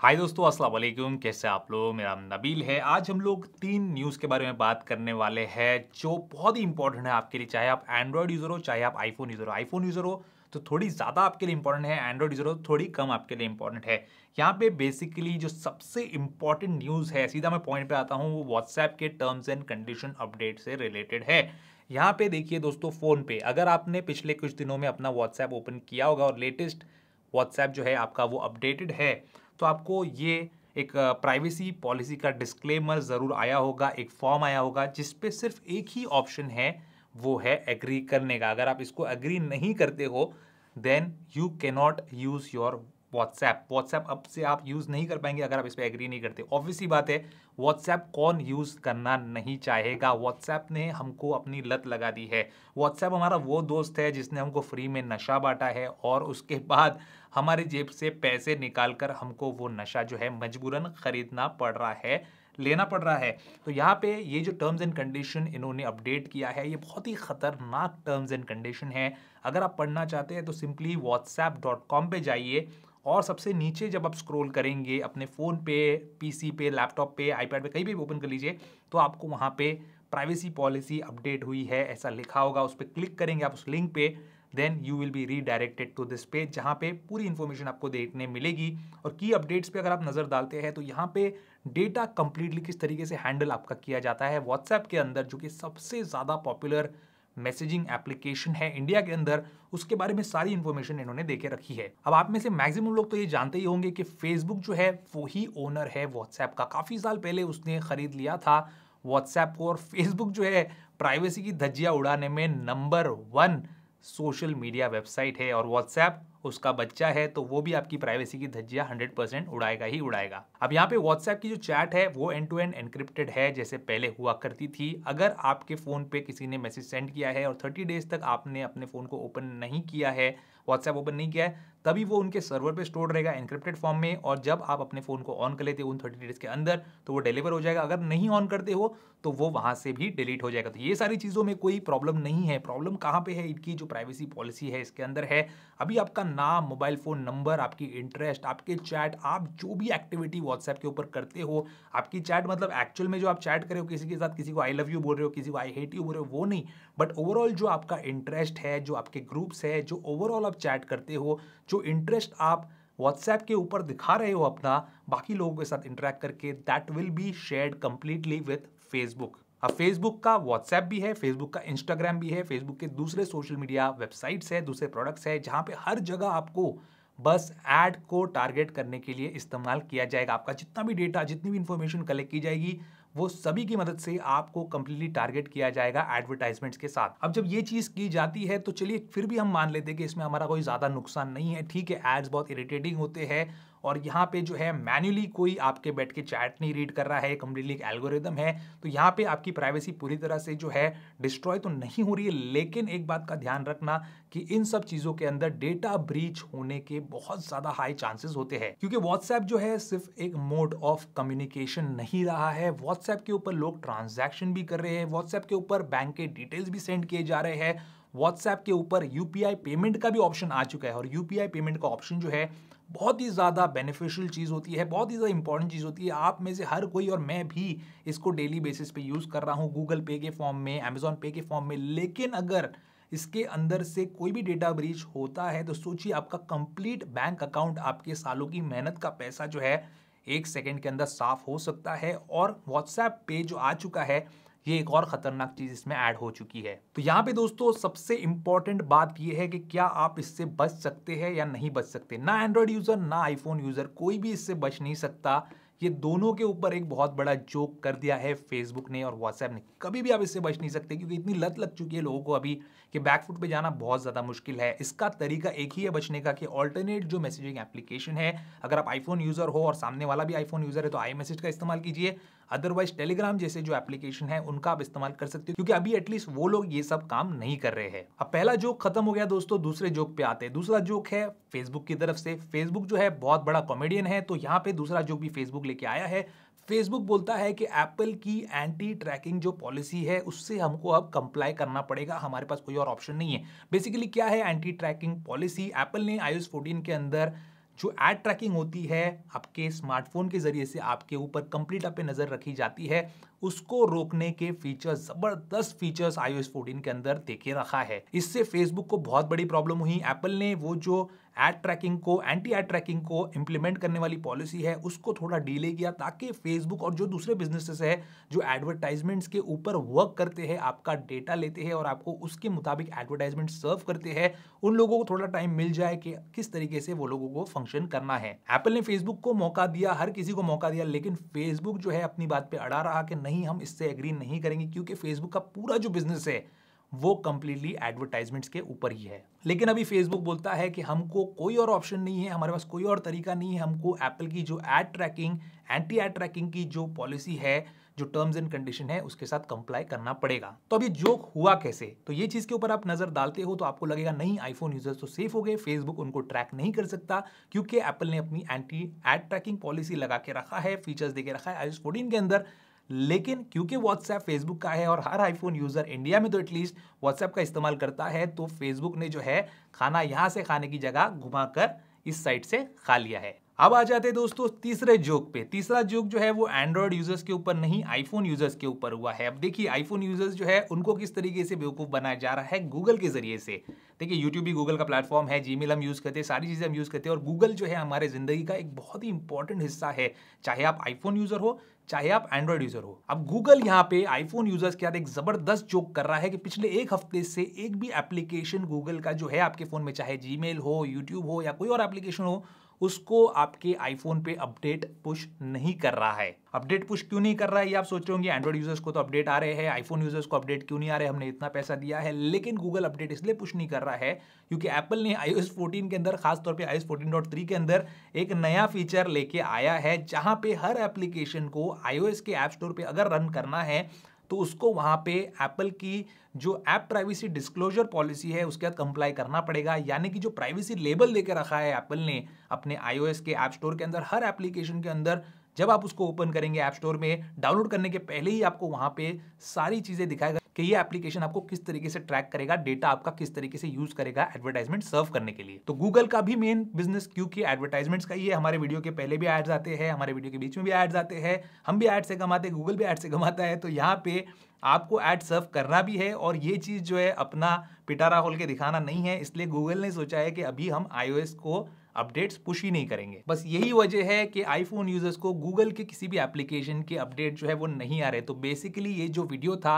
हाय दोस्तों अस्सलाम वालेकुम कैसे आप लोग मेरा नबील है आज हम लोग तीन न्यूज़ के बारे में बात करने वाले हैं जो बहुत ही इंपॉर्टेंट है आपके लिए चाहे आप एंड्रॉयड यूज़र हो चाहे आप आईफोन यूज़र हो आईफोन यूज़र हो तो थोड़ी ज़्यादा आपके लिए इंपॉर्टेंट है एंड्रॉयड यूज़र हो तो थोड़ी कम आपके लिए इंपॉर्टेंट है यहाँ पे बेसिकली जो सबसे इंपॉर्टेंट न्यूज़ है सीधा मैं पॉइंट पे आता हूँ वो व्हाट्सएप के टर्म्स एंड कंडीशन अपडेट से रिलेटेड है यहाँ पे देखिए दोस्तों फ़ोन पे अगर आपने पिछले कुछ दिनों में अपना व्हाट्सएप ओपन किया होगा और लेटेस्ट व्हाट्सएप जो है आपका वो अपडेटेड है तो आपको ये एक प्राइवेसी पॉलिसी का डिस्क्लेमर ज़रूर आया होगा एक फॉर्म आया होगा जिस पे सिर्फ एक ही ऑप्शन है वो है एग्री करने का अगर आप इसको एग्री नहीं करते हो then you cannot use your WhatsApp WhatsApp अब से आप यूज़ नहीं कर पाएंगे अगर आप इस पर एग्री नहीं करते ऑब्वियसली बात है व्हाट्सएप कौन यूज़ करना नहीं चाहेगा व्हाट्सएप ने हमको अपनी लत लगा दी है व्हाट्सएप हमारा वो दोस्त है जिसने हमको फ्री में नशा बांटा है और उसके बाद हमारे जेब से पैसे निकाल कर हमको वो नशा जो है मजबूरन ख़रीदना पड़ रहा है लेना पड़ रहा है तो यहाँ पे ये जो टर्म्स एंड कंडीशन इन्होंने अपडेट किया है ये बहुत ही ख़तरनाक टर्म्स एंड कंडीशन है अगर आप पढ़ना चाहते हैं तो सिंपली व्हाट्सएप डॉट कॉम पर जाइए और सबसे नीचे जब आप स्क्रॉल करेंगे अपने फ़ोन पे पीसी पे लैपटॉप पे आईपैड पे कहीं भी ओपन कर लीजिए तो आपको वहाँ पे प्राइवेसी पॉलिसी अपडेट हुई है ऐसा लिखा होगा उस पर क्लिक करेंगे आप उस लिंक पे then you will be redirected to this page जहाँ पे पूरी इन्फॉर्मेशन आपको देखने मिलेगी और की अपडेट्स पे अगर आप नज़र डालते हैं तो यहाँ पे डेटा कंप्लीटली किस तरीके से हैंडल आपका किया जाता है व्हाट्सएप के अंदर जो कि सबसे ज़्यादा पॉपुलर मैसेजिंग एप्लीकेशन है इंडिया के अंदर उसके बारे में सारी इन्फॉर्मेशन इन्होंने देके रखी है अब आप में से मैक्सिमम लोग तो ये जानते ही होंगे कि फेसबुक जो है वो ही ओनर है व्हाट्सएप का काफ़ी साल पहले उसने खरीद लिया था व्हाट्सएप को और फेसबुक जो है प्राइवेसी की धज्जियाँ उड़ाने में number one social media website है और व्हाट्सएप उसका बच्चा है तो वो भी आपकी प्राइवेसी की धज्जिया हंड्रेड परसेंट उड़ाएगा ही उड़ाएगा अब यहाँ पे व्हाट्सएप की जो चैट है वो एंड टू एंड एनक्रिप्टेड है जैसे पहले हुआ करती थी अगर आपके फ़ोन पे किसी ने मैसेज सेंड किया है और थर्टी डेज तक आपने अपने फ़ोन को ओपन नहीं किया है व्हाट्सएप ओपन नहीं किया है तभी वो उनके सर्वर पे स्टोर रहेगा एनक्रिप्टेड फॉर्म में और जब आप अपने फ़ोन को ऑन कर लेते हो उन थर्टी डेज के अंदर तो वो डिलीवर हो जाएगा अगर नहीं ऑन करते हो तो वो वहां से भी डिलीट हो जाएगा तो ये सारी चीज़ों में कोई प्रॉब्लम नहीं है प्रॉब्लम कहाँ पे है इनकी जो प्राइवेसी पॉलिसी है इसके अंदर है अभी आपका नाम मोबाइल फ़ोन नंबर आपकी इंटरेस्ट आपके चैट आप जो भी एक्टिविटी व्हाट्सएप के ऊपर करते हो आपकी चैट मतलब एक्चुअल में जो आप चैट कर रहे हो किसी के साथ किसी को आई लव यू बोल रहे हो किसी को आई हेट यू बोल रहे हो वो नहीं बट ओवरऑल जो आपका इंटरेस्ट है जो आपके ग्रुप्स है जो ओवरऑल आप चैट करते हो जो इंटरेस्ट आप व्हाट्सएप के ऊपर दिखा रहे हो अपना बाकी लोगों के साथ इंटरेक्ट करके that will be share completely with Facebook अब हाँ, फेसबुक का व्हाट्सएप भी है फेसबुक का इंस्टाग्राम भी है फेसबुक के दूसरे सोशल मीडिया वेबसाइट्स है दूसरे प्रोडक्ट्स है जहाँ पे हर जगह आपको बस ऐड को टारगेट करने के लिए इस्तेमाल किया जाएगा आपका जितना भी डेटा जितनी भी इन्फॉर्मेशन कलेक्ट की जाएगी वो सभी की मदद से आपको कंप्लीटली टारगेट किया जाएगा एडवर्टाइजमेंट्स के साथ अब जब ये चीज़ की जाती है तो चलिए फिर भी हम मान लेते हैं कि इसमें हमारा कोई ज़्यादा नुकसान नहीं है ठीक है एड्स बहुत इरिटेटिंग होते हैं और यहाँ पे जो है मैन्युअली कोई आपके बैठ के चैट नहीं रीड कर रहा है कम्प्लीटली एक एल्गोरिदम है तो यहाँ पे आपकी प्राइवेसी पूरी तरह से जो है डिस्ट्रॉय तो नहीं हो रही है लेकिन एक बात का ध्यान रखना कि इन सब चीज़ों के अंदर डेटा ब्रीच होने के बहुत ज़्यादा हाई चांसेस होते हैं क्योंकि व्हाट्सएप जो है सिर्फ एक मोड ऑफ कम्युनिकेशन नहीं रहा है व्हाट्सएप के ऊपर लोग ट्रांजैक्शन भी कर रहे हैं व्हाट्सएप के ऊपर बैंक के डिटेल्स भी सेंड किए जा रहे हैं व्हाट्सएप के ऊपर यूपीआई पेमेंट का भी ऑप्शन आ चुका है और यूपीआई पेमेंट का ऑप्शन जो है बहुत ही ज़्यादा बेनिफिशियल चीज़ होती है बहुत ही ज़्यादा इंपॉर्टेंट चीज़ होती है आप में से हर कोई और मैं भी इसको डेली बेसिस पे यूज़ कर रहा हूँ गूगल पे के फॉर्म में अमेजोन पे के फॉर्म में लेकिन अगर इसके अंदर से कोई भी डेटा ब्रीच होता है तो सोचिए आपका कंप्लीट बैंक अकाउंट आपके सालों की मेहनत का पैसा जो है एक सेकेंड के अंदर साफ हो सकता है और व्हाट्सएप पे जो आ चुका है ये एक और ख़तरनाक चीज़ इसमें ऐड हो चुकी है तो यहाँ पे दोस्तों सबसे इंपॉर्टेंट बात ये है कि क्या आप इससे बच सकते हैं या नहीं बच सकते ना एंड्रॉयड यूज़र ना आईफोन यूज़र कोई भी इससे बच नहीं सकता ये दोनों के ऊपर एक बहुत बड़ा जोक कर दिया है फेसबुक ने और व्हाट्सएप ने कभी भी आप इससे बच नहीं सकते क्योंकि इतनी लत लग चुकी है लोगों को अभी कि बैकफुट पे जाना बहुत ज़्यादा मुश्किल है इसका तरीका एक ही है बचने का कि ऑल्टरनेट जो मैसेजिंग एप्लीकेशन है अगर आप आईफोन यूज़र हो और सामने वाला भी आईफोन यूज़र है तो आई मैसेज का इस्तेमाल कीजिए अदरवाइज टेलीग्राम जैसे जो एप्लीकेशन है उनका आप इस्तेमाल कर सकते हो क्योंकि अभी एटलीस्ट वो लोग ये सब काम नहीं कर रहे हैं अब पहला जोक खत्म हो गया दोस्तों दूसरे जोक पे आते हैं दूसरा जोक है फेसबुक की तरफ से फेसबुक जो है बहुत बड़ा कॉमेडियन है तो यहाँ पे दूसरा जोक भी फेसबुक लेके आया है फेसबुक बोलता है कि एप्पल की एंटी ट्रैकिंग जो पॉलिसी है उससे हमको अब कंप्लाई करना पड़ेगा हमारे पास कोई और ऑप्शन नहीं है बेसिकली क्या है एंटी ट्रैकिंग पॉलिसी एप्पल ने आयुष 14 के अंदर जो एड ट्रैकिंग होती है आपके स्मार्टफोन के ज़रिए से आपके ऊपर कंप्लीट आप नज़र रखी जाती है उसको रोकने के फीचर्स जबरदस्त फीचर्स एस फोर्टीन के अंदर देखे रखा है इससे फेसबुक को बहुत बड़ी प्रॉब्लम हुई एप्पल ने वो जो एड ट्रैकिंग को एंटी एड ट्रैकिंग को इंप्लीमेंट करने वाली पॉलिसी है उसको थोड़ा डीले किया ताकि फेसबुक और जो दूसरे बिजनेसेस है जो एडवर्टाइजमेंट्स के ऊपर वर्क करते हैं आपका डेटा लेते हैं और आपको उसके मुताबिक एडवर्टाइजमेंट सर्व करते हैं उन लोगों को थोड़ा टाइम मिल जाए कि किस तरीके से वो लोगों को फंक्शन करना है एप्पल ने फेसबुक को मौका दिया हर किसी को मौका दिया लेकिन फेसबुक जो है अपनी बात पर अड़ा रहा कि नहीं हम इससे एग्री नहीं करेंगे क्योंकि फेसबुक का पूरा जो बिजनेस है वो कम्प्लीटली एडवर्टाइजमेंट्स के ऊपर ही है लेकिन अभी फेसबुक बोलता है कि हमको कोई और ऑप्शन नहीं है हमारे पास कोई और तरीका नहीं है हमको एप्पल की जो ad tracking anti ad tracking की जो पॉलिसी है जो टर्म्स एंड कंडीशन है उसके साथ कंप्लाई करना पड़ेगा तो अब ये जोक हुआ कैसे तो ये चीज़ के ऊपर आप नज़र डालते हो तो आपको लगेगा नहीं आईफोन यूजर्स तो सेफ हो गए फेसबुक उनको ट्रैक नहीं कर सकता क्योंकि एप्पल ने अपनी एंटी एड ट्रैकिंग पॉलिसी लगा के रखा है फीचर्स दे के रखा है आई फोर्टीन के अंदर लेकिन क्योंकि व्हाट्सएप फेसबुक का है और हर आईफोन यूज़र इंडिया में तो एटलीस्ट व्हाट्सएप का इस्तेमाल करता है तो फेसबुक ने जो है खाना यहाँ से खाने की जगह घुमाकर इस साइट से खा लिया है अब आ जाते हैं दोस्तों तीसरे जोक पे तीसरा जोक जो है वो एंड्रॉयड यूजर्स के ऊपर नहीं आईफोन यूजर्स के ऊपर हुआ है अब देखिए आईफोन यूजर्स जो है उनको किस तरीके से बेवकूफ़ बनाया जा रहा है गूगल के जरिए से देखिए यूट्यूब भी गूगल का प्लेटफॉर्म है जीमेल हम यूज़ करते हैं सारी चीज़ें हम यूज़ करते हैं और गूगल जो है हमारे ज़िंदगी का एक बहुत ही इंपॉर्टेंट हिस्सा है चाहे आप आईफोन यूज़र हो चाहे आप एंड्रॉयड यूजर हो अब गूगल यहाँ पे आईफोन यूजर्स के साथ एक जबरदस्त जोक कर रहा है कि पिछले एक हफ्ते से एक भी एप्लीकेशन गूगल का जो है आपके फोन में चाहे जी हो यूट्यूब हो या कोई और एप्लीकेशन हो उसको आपके आईफोन पे अपडेट पुश नहीं कर रहा है अपडेट पुश क्यों नहीं कर रहा है ये आप सोच रहे होंगे एंड्रॉइड यूजर्स को तो अपडेट आ रहे हैं आईफोन यूजर्स को अपडेट क्यों नहीं आ रहे हमने इतना पैसा दिया है लेकिन गूगल अपडेट इसलिए पुश नहीं कर रहा है क्योंकि एप्पल ने आई एस के अंदर खासतौर पर आई एस के अंदर एक नया फीचर लेके आया है जहां पे हर एप्लीकेशन को आई के ऐप स्टोर पर अगर रन करना है तो उसको वहाँ पे एप्पल की जो ऐप प्राइवेसी डिस्क्लोजर पॉलिसी है उसके साथ कंप्लाई करना पड़ेगा यानी कि जो प्राइवेसी लेबल दे रखा है एप्पल ने अपने आईओएस के ऐप स्टोर के अंदर हर एप्लीकेशन के अंदर जब आप उसको ओपन करेंगे ऐप स्टोर में डाउनलोड करने के पहले ही आपको वहाँ पे सारी चीज़ें दिखाएगा कि ये एप्लीकेशन आपको किस तरीके से ट्रैक करेगा डेटा आपका किस तरीके से यूज करेगा एडवर्टाइजमेंट सर्व करने के लिए तो गूगल का भी मेन बिजनेस क्योंकि एडवर्टाइजमेंट्स का ही है हमारे वीडियो के पहले भी एड्स आते हैं हमारे वीडियो के बीच में भी एड्स आते हैं हम भी एड से कमाते हैं गूगल भी एड से कमाता है तो यहाँ पे आपको एड सर्व करना भी है और ये चीज़ जो है अपना पिटारा खोल के दिखाना नहीं है इसलिए गूगल ने सोचा है कि अभी हम आईओएस को अपडेट्स पुश ही नहीं करेंगे बस यही वजह है कि आईफोन यूजर्स को गूगल के किसी भी एप्लीकेशन के अपडेट जो है वो नहीं आ रहे तो बेसिकली ये जो वीडियो था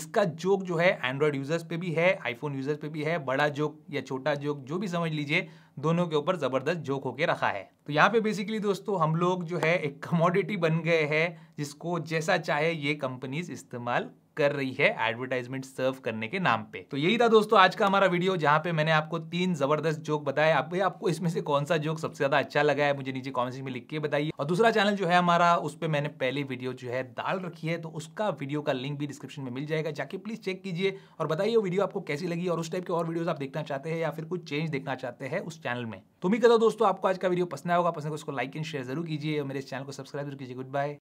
इसका जोक जो है एंड्रॉयड यूजर्स पे भी है आईफोन यूजर्स पे भी है बड़ा जोक या छोटा जोक जो भी समझ लीजिए दोनों के ऊपर ज़बरदस्त जोक होके रखा है तो यहाँ पे बेसिकली दोस्तों हम लोग जो है एक कमोडिटी बन गए हैं जिसको जैसा चाहे ये कंपनीज इस्तेमाल कर रही है एडवर्टाइजमेंट सर्व करने के नाम पे तो यही था दोस्तों आज का हमारा वीडियो जहाँ पे मैंने आपको तीन जबरदस्त जोक बताया आप आपको इसमें से कौन सा जोक सबसे ज्यादा अच्छा लगा है मुझे नीचे कॉमेंट में लिख के बताइए और दूसरा चैनल जो है हमारा उस पर मैंने पहली वीडियो जो है डाल रखी है तो उसका वीडियो का लिंक भी डिस्क्रिप्शन में मिल जाएगा जाके प्लीज चेक कीजिए और बताइए वीडियो आपको कैसी लगी और उस टाइप के और वीडियो आप देखना चाहते हैं या फिर कुछ चेंज देखना चाहते हैं उस चैनल में तुम्हें तो उम्मीद दोस्तों आपको आज का वीडियो पसंद आया होगा पसंद उसको लाइक एंड शेयर जरूर कीजिए और मेरे चैनल को सब्सक्राइब जरूर कीजिए गुड बाय